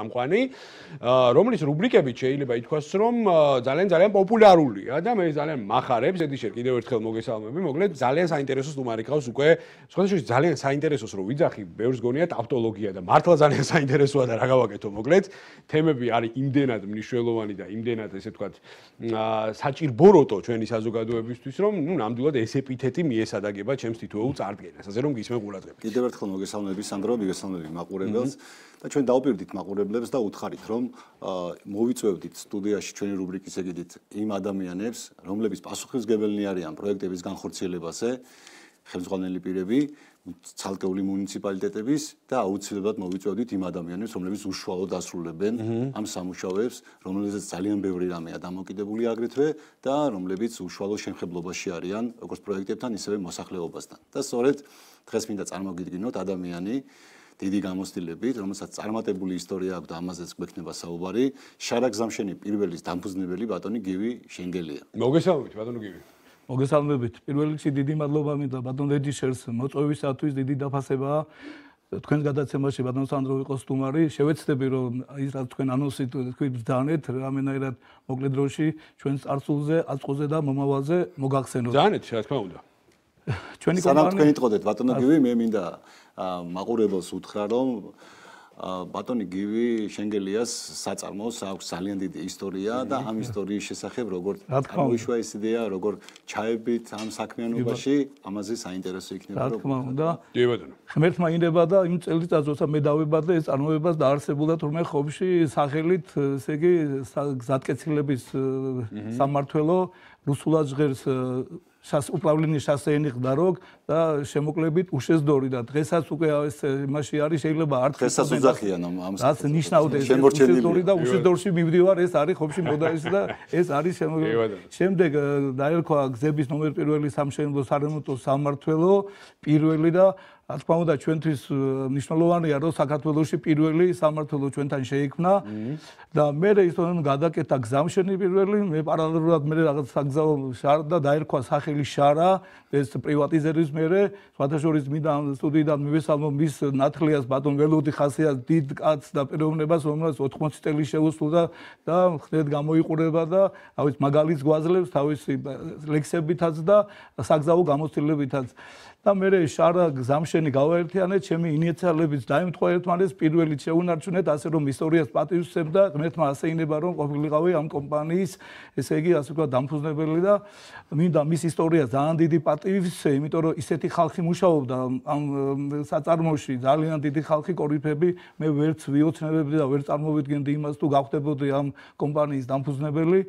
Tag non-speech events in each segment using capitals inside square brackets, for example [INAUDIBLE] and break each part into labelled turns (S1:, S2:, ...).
S1: ამყვანი, რომლის რუბრიკებით შეიძლება ითქვას, რომ ძალიან ძალიან პოპულარულია და მე ძალიან מחარებს, ედიშერ კიდევ ერთხელ მოგესალმები, მოკლედ ძალიან საინტერესო სტუმარი ყავს უკვე. შეხედოთ, ძალიან საინტერესო რო ვიძახი, ბევრს გონია ტავტოლოგია და მართლა ძალიან საინტერესოა და რა გავაკეთო, მოკლედ, თემები არის იმდენად მნიშვნელოვანი და იმდენად ესე ვთქვათ, საჭირბოროტო ჩვენი საზოგადოებისთვის, რომ ნუ ნამდვილად ეს ეპითეტი მიესადაგება ჩემს თითოეულ წარდგენას.
S2: ასე რომ გისმენ ყურადღებით. კიდევ ერთხელ მოგესალმები, სანდრო, მიგესალმები მაყურებელს. და ჩვენ დაუპირდით მაყურებლებს და უთხარით რომ მოვიწვევდით სტუდიაში ჩვენი რუბრიკის ეგიდით იმ ადამიანებს რომლების პასუხისგებელნი არიან პროექტების განხორციელებაზე ხელმძღვანელი პირები ცალკეული მუნიციპალიტეტების და აუცილებლად მოვიწვევდით იმ ადამიანებს რომლებიც უშუალოდ დასრულებენ ამ სამუშაოებს რომლებზეც ძალიან ბევრი რამეა დამოკიდებული აგრეთვე და რომლებიც უშუალო შეხებლობაში არიან როგორც პროექტებთან ისევე მოსახლეობასთან და სწორედ დღეს მინდა წარმოგიდგინოთ ადამიანები დიდი გამოცდილებით, რომელსაც წარმატებული ისტორია აქვს და ამაზეც გვექნება საუბარი, შარაგზამშენი პირველის დამფუძნებელი ბატონი გივი შენგელია. მოგესალმებით ბატონო გივი.
S3: მოგესალმებით. პირველ რიგში დიდი მადლობა მინდა ბატონ რედისერს მოწვევისათვის დიდი დაფასებაა. თქვენ გადაცემაში ბატონ სანდრო იყო სტუმარი, შევეცდები რომ ის რაც თქვენ ანონსით თქვით ბძანეთ, რამენაირად მოკლედროში ჩვენს არცულზე, აწყოზე და მომავალზე მოგახსენოთ. ბძანეთ, რა თქმა უნდა. ჩვენი კომპანია სანამ თქვენი
S2: წოდეთ ბატონო გივი მე მინდა მაყურებელს უთხრა რომ ბატონი გივი შენგელიას საწარმოს აქვს ძალიან დიდი ისტორია და ამ ისტორიის შესახებ როგორ გამოიშვა ეს იდეა როგორ ჩაებით ამ საქმიანობაში ამაზე საინტერესო იქნება რა თქმა უნდა კი ბატონო
S3: ხმერთ მაინდება და იმ წელიწადსაც მე დავებადე ეს წარმოებას დაარსებულა თურმე ხობში სახელით ესე იგი გზატკეცილების სამართველო რუსულად ჟღერს სას უპავლენი შასენი ხდაროგ და შემოკლებით უშესდორი და დღესაც უკვე ეს მასში არის შეიძლება არ დღესაც უძახიანო
S2: ამას რაც ნიშნავდა ეს უშესდორი და უშესდორში
S3: მივდივარ ეს არის ხომში მოდა ეს და ეს არის შემდეგ დაერქვა გზების ნომერ პირველი სამშენებლო სამართლო პირველი და რა თქმა უნდა ჩვენთვის მნიშვნელოვანია რომ საქართველოსი პირველი სამართლო ჩვენთან შეიქმნა და მე ის რომ გადაკეთა გზამშენი პირველი მე პარალელურად მე რაღაც საგზაო შარ და დაერქვა სახელი შარა ეს პრივატიზერის მერე სხვადასხვაის მიდა სტუდიიდან მივესალმო მის ნათლიას ბატონ ველოდი ხასიათ დიდ კაც და პიროვნებას რომელსაც 80 წელი შეუსულ და და ხდეთ გამოიყურება და რა ვიცი მაგალითს გვაძლევს თავისი ლექსებითაც და საგზაო გამოცდილებითაც და მე შარა გამშენი გავაერთიანე ჩემი ინიციალებით დაემთხვა ერთმანეთს პირველი შეუნარჩუნეთ ასე რომ ისტორიას პატივისცემ და ღმერთმა ასე ინება რომ ყოფილიყავი ამ კომპანიის ესე იგი ასე ვთქვა დამფუძნებელი და მინდა მის ისტორია ძალიან დიდი პატივისცემ იმიტომ რომ ისეთი ხალხი მუშაობდა ამ საწარმოში ძალიან დიდი ხალხი კორიფები მე ვერც ვიოცნებებდი და ვერ წარმოვიდგენდი იმას თუ გავხდებოდი ამ კომპანიის დამფუძნებელი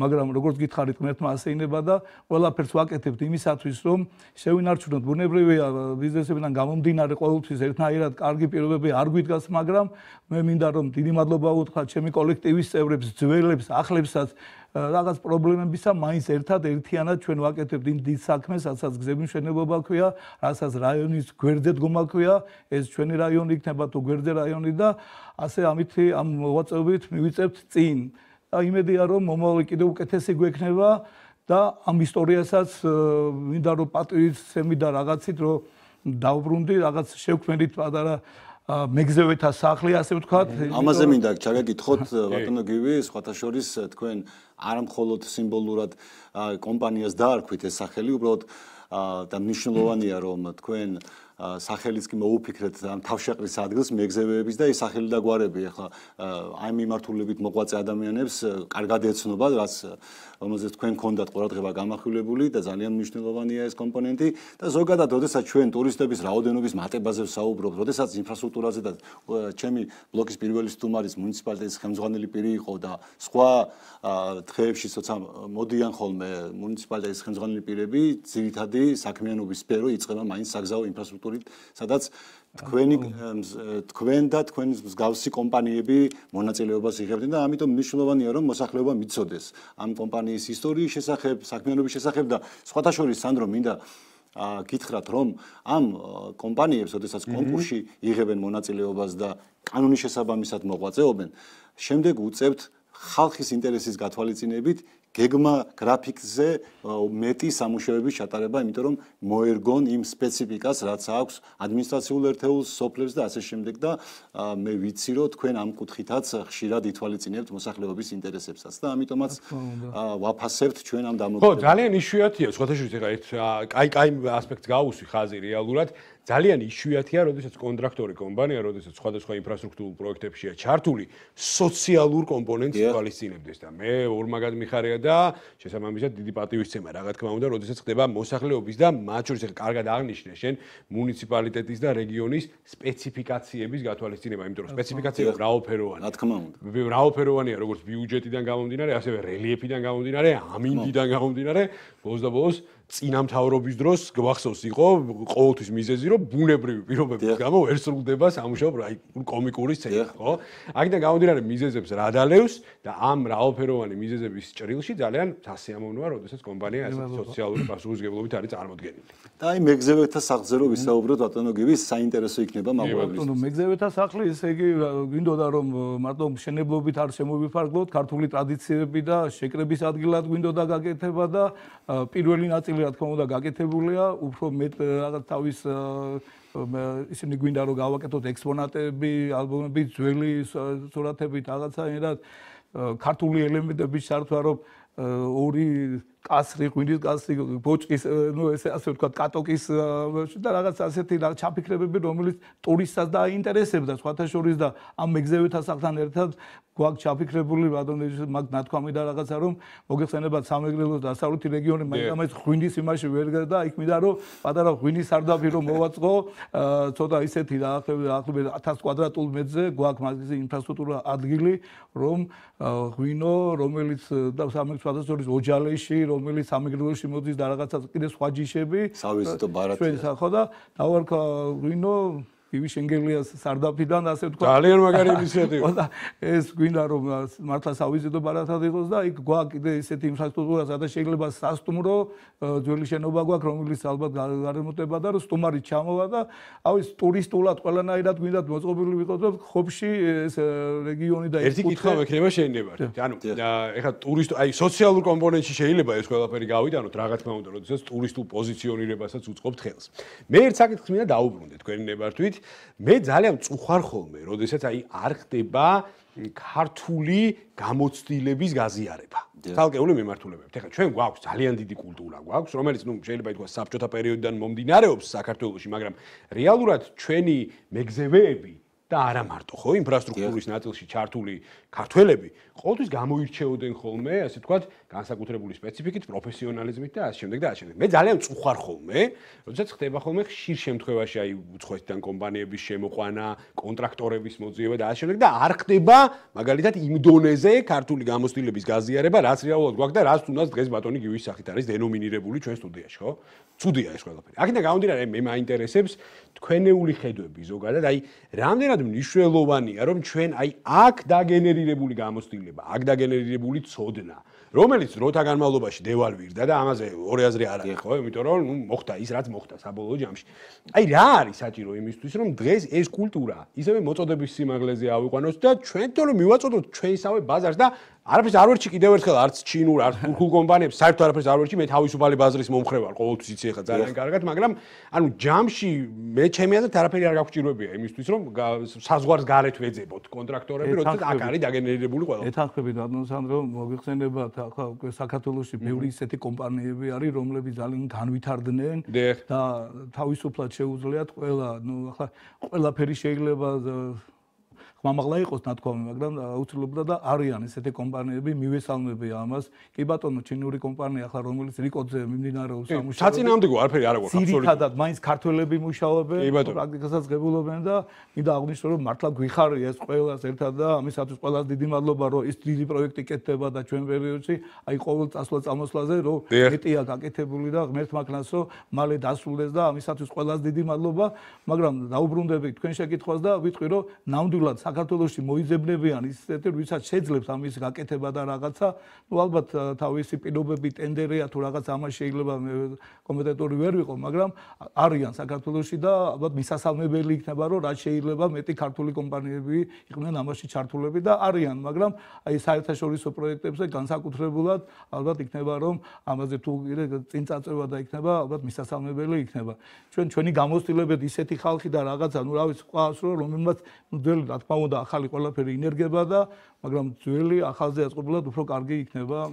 S3: მაგრამ როგორც გითხარით ღმერთმა ასე ინება და ყველაფერს ვაკეთებ იმისათვის რომ შევინარჩუნოთ ბუნება ბუნებრივი ბიზნესებიდან გამომდინარე ყოველთვის ერთნაირად კარგი პირობები არ გვიდგას, მაგრამ მე მინდა რომ დიდი მადლობა ვუთხრათ ჩემი კოლექტივის წევრებს, ძველებს, ახლებსაც რაღაც პრობლემებისა მაინც ერთად ერთიანად ჩვენ ვაკეთებთ იმ დიდ საქმეს, რასაც გზებმშენებლობა ქვია, რასაც რაიონის გვერდზე დგომა ქვია, ეს ჩვენი რაიონი იქნება თუ გვერდზე რაიონი და ასე ამით ამ მოვაწეობით მივიწევთ წინ. და იმედია რომ მომავალი კიდევ უკეთესი გვექნება. და ამ ისტორიასაც მინდა რომ პატრიცემი და რაღაცით რომ დავბრუნდი რაღაც შევქმენით პატარა მეგზევეთა სახლი ასე ვთქვათ ამაზე მინდა
S2: ჩაგეკითხოთ ბატონო გივი სხვათაშორის თქვენ არამხოლოდ სიმბოლურად კომპანიას დაარქვით ეს სახელი უბრალოდ და მნიშვნელოვანია რომ თქვენ სახელის კი მოუფიქრეთ ამ თავშეყრის ადგილს მეგზევეების და ის სახელი და გვარები ახლა აი მიმართულებით მოყვაწე ადამიანებს კარგად ეცნობა რაც რომელზეც თქვენ კონდათ ყურადღება გამახვილებული და ძალიან მნიშვნელოვანია ეს კომპონენტი და ზოგადად ოდესაც ჩვენ ტურისტების რაოდენობის მატებაზე საუბრობთ ოდესაც ინფრასტრუქტურაზე და ჩემი ბლოკის პირველი სტუმარის მუნიციპალიტეტის ხელმძღვანელი პირი იყო და სხვა თხეებში ცოტა მოდიან ხოლმე მუნიციპალიტეტის ხელმძღვანელი პირები ძირითადი საქმიანობის სფერო იწება მაინც საგზაო ინფრასტრუქტურა ფინანსური, სადაც თქვენი თქვენ და თქვენი მსგავსი კომპანიები მონაწილეობას იღებდნენ და ამიტომ მნიშვნელოვანია რომ მოსახლეობა მიცოდეს ამ კომპანიის ისტორიის შესახებ, საქმიანობის შესახებ და სხვათა შორის სანდრო მინდა ა გითხრათ რომ ამ კომპანიებს, ოდესაც კონკურსში იღებენ მონაწილეობას და კანონის შესაბამისად მოღვაწეობენ, შემდეგ უწევთ ხალხის ინტერესის გათვალისწინებით გეგმა გრაფიკზე მეტი სამუშაოები ჩატარება, იმიტომ რომ მოერგონ იმ სპეციფიკას, რაც აქვს ადმინისტრაციულ ერთეულს, სოფლებს და ასე შემდეგ და მე ვიცი, რომ თქვენ ამ კუთხითაც ხშირად ითვალისწინებთ მოსახლეობის ინტერესებსაც და ამიტომაც ვაფასებთ ჩვენ ამ დამოკიდებულებას. ხო,
S1: ძალიან იშვიათია, სხვათა შორის ეხა ერთ კაი კაი ასპექტს გაუსვი ხაზი რეალურად. ძალიან ისუათია, როდესაც კონტრაქტორი კომპანია, როდესაც სხვადასხვა ინფრასტრუქტურულ პროექტებშია ჩართული, სოციალურ კომპონენტს თვალისწინებდეს და მე ორ მაგად მიხარია და შესაბამისად დიდი პატივისცემა, რაღა თქმა უნდა, როდესაც ხდება მოსახლეობის და მათ შორის ახლა კარგად აღნიშნე შენ მუნიციპალიტეტის და რეგიონის სპეციფიკაციების გათვალისწინება, იმიტომ რომ სპეციფიკაცია რაოფეროვანია. რა თქმა უნდა. რაოფეროვანია, როგორც ბიუჯეტიდან გამომდინარე, ასევე რელიეფიდან გამომდინარე, ამინდიდან გამომდინარე, ბოლოს და ბოლოს წინამთავრობის დროს გვახსოვს იყო ყოველთვის მიზეზი რომ ბუნებრივი პირობების გამო ვერ სრულდება სამუშაო რაი კომიკური სცენა ხო? აიქიდან გამოდინარე მიზეზებს რადალევს და ამ რაოფეროვანი მიზეზების ჭრილში ძალიან დასიამოვნოა,
S2: როდესაც კომპანია ასე სოციალური პასუხისგებლობით არის წარმოდგენილი. და აი მეგზევეთა სახლზეო ვისაუბროთ ბატონო გივი საინტერესო იქნება მაგრამ ბატონო
S3: მეგზევეთა სახლი ესე იგი გვინდოდა რომ მარტო მშენებლობით არ შემოვიფარგლოთ ქართული ტრადიციები და შეკრების ადგილად გვინდოდა გაკეთება და პირველი ნაწილი რა თქმა უნდა გაკეთებულია, უფრო მეტ რაღაც თავის ისინი გვინდა რომ გავაკეთოთ ექსპონატები, ალბომები, ძველი სურათები, რაღაცა ერთად ქართული ელემენტები საერთოდ რომ ორი კასრი ღვინის კასრი ბოჭკის ნუ ესე ასე ვთქვა კატოკის და რაღაც ასეთი ჩაფიქრებები რომელიც ტურისტსაც დააინტერესებდა სხვათა შორის და ამ მეგზევეთა სახლთან ერთად გვაქვს ჩაფიქრებული ბატონის მაგ ნათქვამი და რაღაცა რომ მოგეხსენება სამეგრელოს დასავლეთი რეგიონი მაგრამ ეს ღვინის იმაში ვერ და იქ მითხრა რომ პატარა ღვინის არდაფი რომ მოვაწყო ცოტა ისეთი და ახლა 1000 კვადრატულ მეტრზე გვაქვს მაგის ინფრასტრუქტურა ადგილი რომ ღვინო რომელიც და სამეგრელოს ოჯალეში რომელიც სამეგრელოში მოდის და რაღაცა კიდე სხვა ჯიშები. სავიზიტო ბარათი. ჩვენ ხო და ნავარქა ვინო იმის ენგელიას სარდაფიდან ასე ვთქვა ძალიან მაგარი ინიციატივა [LAUGHS] ეს გვინდა რომ მართლა სავიზიტო ბარათად იყოს და იქ გვა კიდე ისეთი ინფრასტრუქტურა სადა შეიძლება სასტუმრო ძველი შენობა გვაქვს რომელიც ალბათ გარემონტება და სტუმარი ჩამოვა და აი ეს ტურისტულად ყველანაირად გვინდა მოწყობილი ვიყოთ ხობში ეს რეგიონი და ერთი კითხავ
S1: ექნება შეიძლება ანუ ეხლა ტურისტ აი სოციალურ კომპონენტში შეიძლება ეს ყველაფერი გავიტანოთ რაღაც თქმა უნდა როდესაც ტურისტულ პოზიციონირებასაც უწყობთ ხელს მე ერთ საკითხს მინდა დაუბრუნდე თქვენ ნებართვით მე ძალიან წუხარ ხოლმე, როდესაც აი არ ხდება ქართული გამოცდილების გაზიარება. თალკეული მიმართულებებით. ეხლა ჩვენ გვაქვს ძალიან დიდი კულტურა გვაქვს, რომელიც ნუ შეიძლება ითქვას საბჭოთა პერიოდიდან მომდინარეობს საქართველოსში, მაგრამ რეალურად ჩვენი მეგზევეები და არა მარტო ხო ინფრასტრუქტურის ნაწილში ჩართული ქართველები ყოველთვის გამოირჩეოდნენ ხოლმე ასე ვთქვათ განსაკუთრებული სპეციფიკით პროფესიონალიზმით და ასე შემდეგ და ასე შემდეგ მე ძალიან წუხარ ხოლმე როდესაც ხდება ხოლმე ხშირ შემთხვევაში აი უცხოეთიდან კომპანიების შემოყვანა კონტრაქტორების მოძიება და ასე შემდეგ და არ ხდება მაგალითად იმ დონეზე ქართული გამოცდილების გაზიარება რაც რეალურად გვაქვს და რაც თუნდაც დღეს ბატონი გივისახით არის დენომინირებული ჩვენ სტუდიაში ხო ცუდია ეს ყველაფერი აქედან გამომდინარე მე მაინტერესებს თქვენეული ხედვები ზოგადად აი რამდენად მნიშვნელოვანია, რომ ჩვენ აი აქ დაგენერირებული გამოსtildeება, აქ დაგენერირებული წოდნა, რომელიც როთა განმავლობაში დევალვირდა და ამაზე ორი აზრი არ არის, ხო, იმიტომ რომ ნუ მოხდა ის, რაც მოხდა საბოლოო ჯამში. აი რა არის საჭირო იმისთვის, რომ დღეს ეს კულტურა ისევე მოწოდების სიმაღლეზე ავიყვანოს და ჩვენ თორემ მივაწოდოთ ჩვენსავე ბაზარს და არაფერს არ ვერჩი კიდევ ერთხელ არც ჩინურ არც თურქულ კომპანიებს საერთოდ არაფერს არ ვერჩი მე თავისუფალი ბაზრის მომხრე ვარ ყოველთვის იცი ხა ძალიან კარგად მაგრამ ანუ ჯამში მე ჩემი აზრით არაფერი არ გაგვჭირვებია იმისთვის რომ საზღვარს გარეთ ვეძებოთ კონტრაქტორები როცა აქ არის დაგენერირებული
S3: ყველა ეთანხმები ბატონ სანდრო მოგიხსენებათ ახლა უკვე საქართველოსი ბევრი ისეთი კომპანიები არის რომლებიც ძალიან განვითარდნენ და თავისუფლად შეუძლიათ ყველა ნუ ახლა ყველაფერი შეიძლება მამაღლა იყოს თქვამი, მაგრამ უცხლობდა და არიან ესეთი კომპანიები, მივესალმებია ამას. კი ბატონო, ჩინური კომპანია ახლა რომელიც რიკოძე მიმდინარეობს სამუშაოში. საწინააღმდეგო არაფერი არ აქვს აბსოლუტურად. ძირითადად მაინც ქართველები მუშაობენ, პრაქტიკასაც ღებულობენ და მინდა აღნიშნო რომ მართლა გვიხარია ეს ყველას ერთად და ამისათვის ყველას დიდი მადლობა რომ ეს დიდი პროექტი კეთდება და ჩვენ პერიოდში აი ყოველ წასვლა წამოსვლაზე რომ მეტია გაკეთებული და ღმერთ მაგნას რომ მალე დასრულდეს და ამისათვის ყველას დიდი მადლობა, მაგრამ დაუბრუნდები თქვენ შეკითხვას და ვიტყვი რომ ნამდვილად საქართველოსში მოიძებნებიან ისეთი, ვისაც შეძლებს ამის გაკეთება და რაღაცა, ну ალბათ თავისი პირობები, ტენდერია თუ რაღაც ამას შეიძლება კომპეტენტური ვერ ვიყო, მაგრამ არიან საქართველოსში და ალბათ მისასალმებელი იქნება, რომ რა შეიძლება მეტი ქართული კომპანიები იყვნენ ამაში ჩართულები და არიან, მაგრამ აი საერთაშორისო პროექტებზე განსაკუთრებულად ალბათ იქნება, რომ ამაზე თუ წინწაწევა და იქნება, ალბათ მისასალმებელი იქნება. ჩვენ ჩვენი გამოცდილებით ისეთი ხალხი და რაღაცა, ну რა ვიცი, ყავს რომ რომელმაც მძელი რა თქმა უნდა უნდა ახალი ყველაფერი ინერგება და მაგრამ ძველი ახალზე აწყობილად უფრო კარგი იქნება.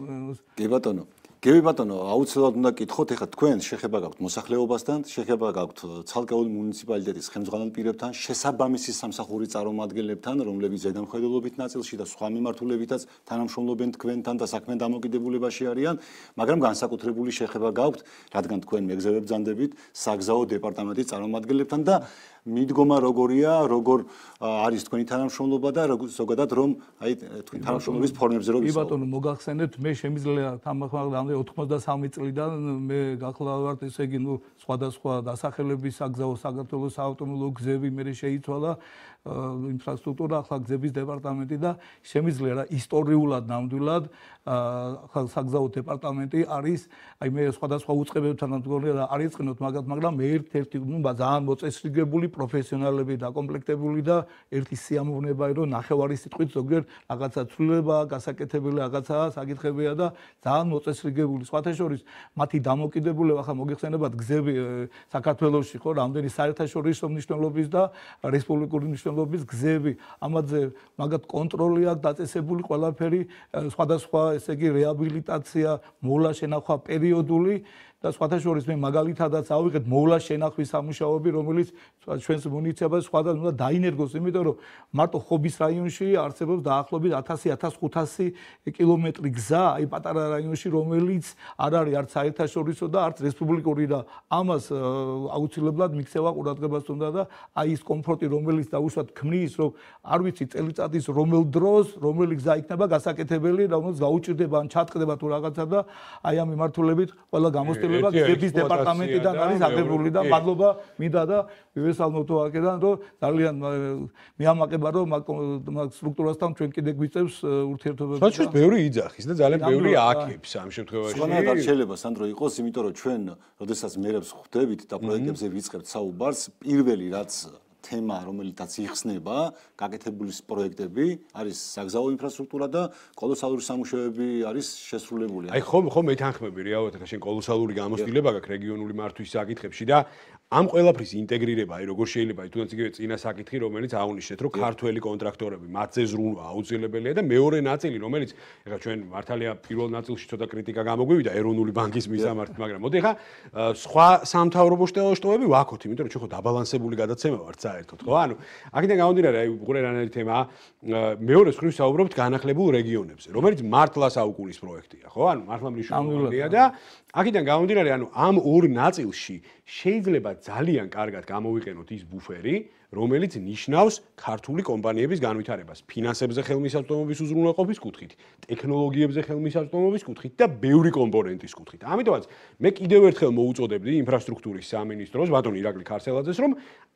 S2: კი ბატონო. გები ბატონო, აუცილებლად უნდა გითხოთ, ეხლა თქვენ შეხება გაქვთ მოსახლეობასთან, შეხება გაქვთ ცალკეულ მუნიციპალიტეტის ხელმძღვანელ პირებთან, შესაბამისი სამსახური წარმომადგენლებთან, რომლებიც ზედამხედველობით ნაწილში და სხვა მიმართულებითაც თანამშრომლობენ თქვენთან და საქმე დამოკიდებულებაში არიან, მაგრამ განსაკუთრებული შეხება გაქვთ, რადგან თქვენ მეგზებებ ძანდებით საგზაო დეპარტამენტის წარმომადგენლებთან და მიდგომა როგორია, როგორ არის თქვენი თანამშრომლობა და ზოგადად რომ აი თქვენი თანამშრომლობის ფორმებზე როგორია? კი ბატონო,
S3: მოგახსენებთ, მე შემიძლია თამახმაღლა მე 93 წლიდან მე გახლავართ ესე იგი ნუ სხვადასხვა დასახელების საგზაო საქართველოს საავტომობილო გზები მე შეიცვალა ინფრასტრუქტურა ახლა გზების დეპარტამენტი და შემიძლია რა ისტორიულად ნამდვილად ახლა საგზაო დეპარტამენტი არის აი მე სხვადასხვა უწყებებთან მგონია და არ იყინოთ მაგათ მაგრამ მე ერთ-ერთი ნუ ძალიან მოწესრიგებული პროფესიონალები დაკომპლექტებული და ერთი სიამოვნებაა რომ ნახევარი სიტყვით ზოგიერთ რაღაცა ცვლილება გასაკეთებელი რაღაცა საკითხებია და ძალიან მოწესრიგებული სხვათაშორის მათი დამოკიდებულება ხა მოიხსენებათ გზები საქართველოსში ხო რამდენი საერთაშორისო მნიშვნელობის და რესპუბლიკური მნიშვნელობის მშენებლობის გზები, ამაზე მაგათ კონტროლი აქვს დაწესებული ყველაფერი, სხვადასხვა ესე იგი რეაბილიტაცია, მოლაშენახვა პერიოდული და სხვათა შორის მე მაგალითადაც ავიღეთ მოვლას შენახვის სამუშაოები, რომელიც ჩვენს მუნიციპალს სხვათა უნდა დაინერგოს, იმიტომ რომ მარტო ხობის რაიონში არსებობს დაახლოებით 1000-1500 კილომეტრი გზა, აი პატარა რაიონში, რომელიც არ არის არც საერთაშორისო და არც რესპუბლიკური და ამას აუცილებლად მიქცევა ყურადღებას უნდა და აი ეს კომფორტი, რომელიც დაუშვათ ქმნის, რომ არ ვიცი წელიწადის რომელ დროს, რომელი გზა იქნება გასაკეთებელი, რომელიც გაუჭირდება ან ჩატკდება თუ რაღაცა და აი ამ მიმართულებით ყველა გამოსტი გადაწყვეტილება გზების დეპარტამენტიდან არის აღებული და მადლობა მინდა და ვესალმოთ ოაკედან რომ ძალიან მეამაყება რომ მაგ სტრუქტურასთან ჩვენ კიდე გვიწევს ურთიერთობებს. რაც ის ბევრი იძახის და ძალიან ბევრი ააქებს ამ შემთხვევაში. სხვა დარჩელება
S2: სანდრო იყოს, იმიტომ რომ ჩვენ, როდესაც მეერებს ხვდებით და პროექტებზე ვიწყებთ საუბარს, პირველი რაც თემა, რომელიცაც იხსნება, გაკეთებული პროექტები არის საგზაო ინფრასტრუქტურა და კოლოსალური სამუშაოები არის შესრულებული. აი ხომ
S1: ხომ მეთანხმები რეალურად, ხა შენ კოლოსალური გამოსილება გაქვს რეგიონული მართვის საკითხებში და ამ ყველაფრის ინტეგრირება, აი როგორ შეიძლება, თუნდაც იგივე წინა საკითხი, რომელიც აუნიშნეთ, რომ ქართველი კონტრაქტორები მათზე ზრუნვა აუძლებელია და მეორე ნაწილი, რომელიც, ეხლა ჩვენ მართალია პირველ ნაწილში ცოტა კრიტიკა გამოგვივიდა ეროვნული ბანკის მისამართ, მაგრამ მოდი ეხლა სხვა სამთავრობო შტოები ვაქოთ, იმიტომ რომ ჩვენ ხო დაბალანსებული გადაცემა ვართ საერთოდ, ხო? ანუ აქედან გამოდინარე, აი უყურე რანალი თემაა, მეორე სხვის საუბრობთ განახლებულ რეგიონებზე, რომელიც მართლას აუკულის პროექტია, ხო? ანუ მართლა მნიშვნელოვანია და აქედან გამოდინარე, ანუ ამ ორ ნაწილში შეიძლება ძალიან კარგად გამოვიყენოთ ის ბუფერი, რომელიც ნიშნავს ქართული კომპანიების განვითარებას ფინანსებზე ხელმისაწვდომობის უზრუნველყოფის კუთხით, ტექნოლოგიებზე ხელმისაწვდომობის კუთხით და ბევრი კომპონენტის კუთხით. ამიტომაც მე კიდევ ერთხელ მოუწოდებდი ინფრასტრუქტურის სამინისტროს ბატონ ირაკლი ქართელაძეს, რომ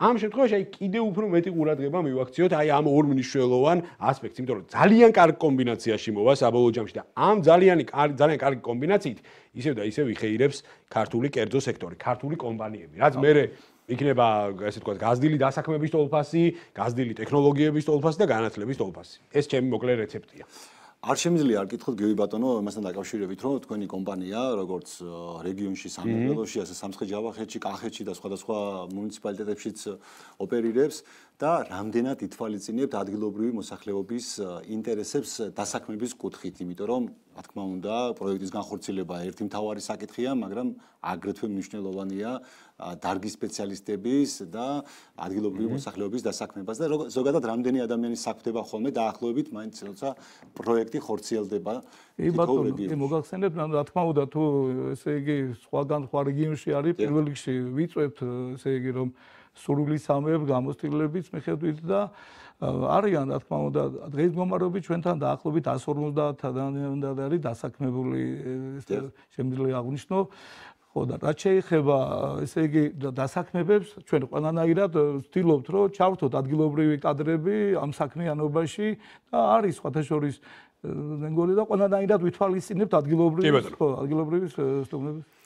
S1: ამ შემთხვევაში აი კიდევ უფრო მეტი ყურადღება მივაქციოთ აი ამ ორ მნიშვნელოვან ასპექტს, იმიტომ რომ ძალიან კარგი კომბინაციაში მოვა საბოლოო ჯამში და ამ ძალიან კარგი ძალიან კარგი კომბინაციით ისევ და ისევ იხეირებს ქართული კერძო სექტორი, ქართული კომპანიები. რაც მე იქნება ესე თქვა გაზდილი დასაქმების თოლფასი, გაზდილი ტექნოლოგიების თოლფასი და განათლების თოლფასი. ეს ჩემი მოკლე რეცეპტია.
S2: არ შემიძლია არ გითხოთ გივი ბატონო იმასთან დაკავშირებით რომ თქვენი კომპანია როგორც რეგიონში სამეგრელოში ასე სამცხე-ჯავახეთში, კახეთში და სხვადასხვა მუნიციპალიტეტებშიც ოპერირებს და რამდენად ითვალისწინებთ ადგილობრივი მოსახლეობის ინტერესებს დასაქმების კუთხით, იმიტომ რომ რა თქმა უნდა, პროექტის განხორციელება ერთი მთავარი საკითხია, მაგრამ აგრეთვე მნიშვნელოვანია დარგის სპეციალისტების და ადგილობრივი მოსახლეობის დასაქმებას და ზოგადად რამდენი ადამიანი საქმდება ხოლმე დაახლოებით, მაინც როცა პროექტი ხორციელდება. კი ბატონო, კი
S3: მოგახსენებთ, რა თქმა უნდა, თუ ესე იგი სხვაგან სხვა რეგიონში არის, პირველ რიგში ვიწვევთ ესე იგი რომ სრულისამებ გამოსtildeლებს მიხედვით და არიან რა თქმა უნდა დღეს გამარობი ჩვენთან დაახლოებით 150-დან და არის დასაქმებული შემდეგი აღნიშნო ხო და რაც შეიძლება ესე იგი დასაქმებებს ჩვენ ყველანაირად ვთილობთ რომ ჩავრთოთ ადგილობრივი კადრები ამ საქმიანობაში და არის სხვათაშორის ნენგოლი და ყველანაირად ვითვალისწინებთ ადგილობრივი ხო ადგილობრივი სტუმრებს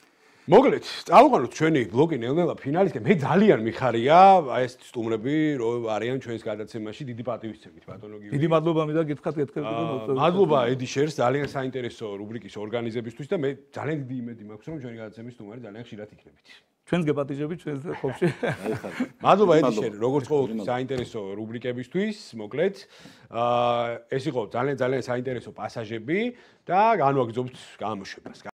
S3: მოგლეთ,
S1: წავიყვანოთ ჩვენი ბლოგი ნელ-ნელა ფინალისკენ. მე ძალიან მიხარია ეს სტუმრები, რომ არიან ჩვენს გადაცემაში დიდი პატივისცემით, ბატონო გივი. დიდი
S3: მადლობა მე და გითხრათ გეთქვით. მადლობა
S1: ედი შერს, ძალიან საინტერესო რუბრიკის ორგანიზებისთვის და მე ძალიან დიდი იმედი მაქვს, რომ ჩვენი გადაცემის სტუმარი ძალიან ხშირად იქნებით. ჩვენს გეპატიჟებით, ჩვენს ხობში. [LAUGHS] მადლობა ედი შერ, როგორც ყოველთვის საინტერესო რუბრიკებისთვის, მოგლეთ. აა ეს იყო ძალიან ძალიან საინტერესო პასაჟები და განვაგზობთ გამოშვებას.